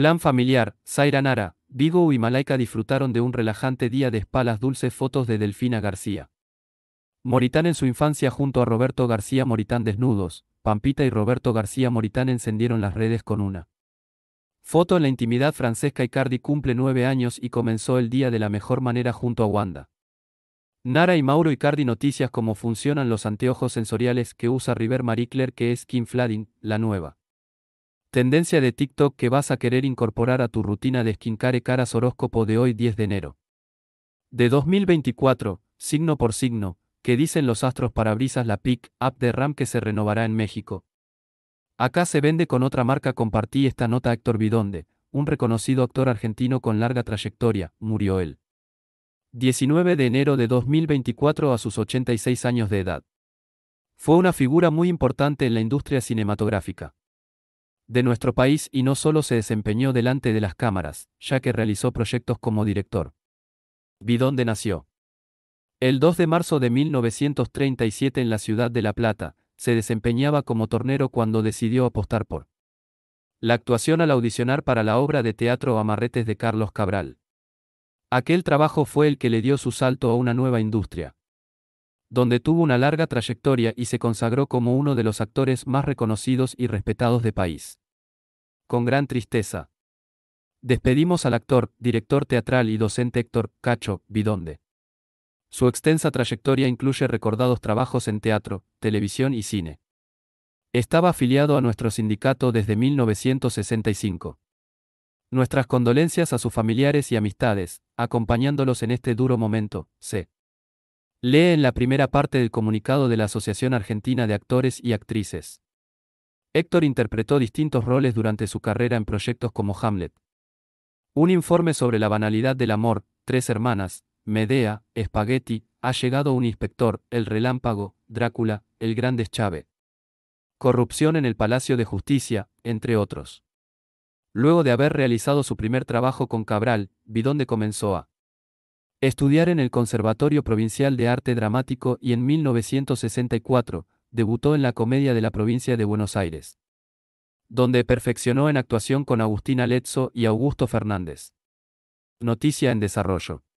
Plan familiar, Zaira Nara, Vigo y Malaika disfrutaron de un relajante día de espalas dulces fotos de Delfina García. Moritán en su infancia junto a Roberto García Moritán desnudos, Pampita y Roberto García Moritán encendieron las redes con una. Foto en la intimidad Francesca Icardi cumple nueve años y comenzó el día de la mejor manera junto a Wanda. Nara y Mauro Icardi noticias cómo funcionan los anteojos sensoriales que usa River Marie que es Kim Fladin, la nueva. Tendencia de TikTok que vas a querer incorporar a tu rutina de skincare caras horóscopo de hoy 10 de enero. De 2024, signo por signo, que dicen los astros parabrisas la PIC, app de RAM que se renovará en México. Acá se vende con otra marca compartí esta nota Héctor Bidonde, un reconocido actor argentino con larga trayectoria, murió él. 19 de enero de 2024 a sus 86 años de edad. Fue una figura muy importante en la industria cinematográfica de nuestro país y no solo se desempeñó delante de las cámaras, ya que realizó proyectos como director. Vi dónde nació. El 2 de marzo de 1937 en la ciudad de La Plata, se desempeñaba como tornero cuando decidió apostar por la actuación al audicionar para la obra de teatro Amarretes de Carlos Cabral. Aquel trabajo fue el que le dio su salto a una nueva industria, donde tuvo una larga trayectoria y se consagró como uno de los actores más reconocidos y respetados de país con gran tristeza. Despedimos al actor, director teatral y docente Héctor Cacho Vidonde. Su extensa trayectoria incluye recordados trabajos en teatro, televisión y cine. Estaba afiliado a nuestro sindicato desde 1965. Nuestras condolencias a sus familiares y amistades, acompañándolos en este duro momento, se lee en la primera parte del comunicado de la Asociación Argentina de Actores y Actrices. Héctor interpretó distintos roles durante su carrera en proyectos como Hamlet. Un informe sobre la banalidad del amor, Tres Hermanas, Medea, Spaghetti, Ha llegado un inspector, El Relámpago, Drácula, El Gran Deschave. Corrupción en el Palacio de Justicia, entre otros. Luego de haber realizado su primer trabajo con Cabral, Bidonde comenzó a estudiar en el Conservatorio Provincial de Arte Dramático y en 1964, debutó en la comedia de la provincia de Buenos Aires, donde perfeccionó en actuación con Agustín Alezzo y Augusto Fernández. Noticia en desarrollo.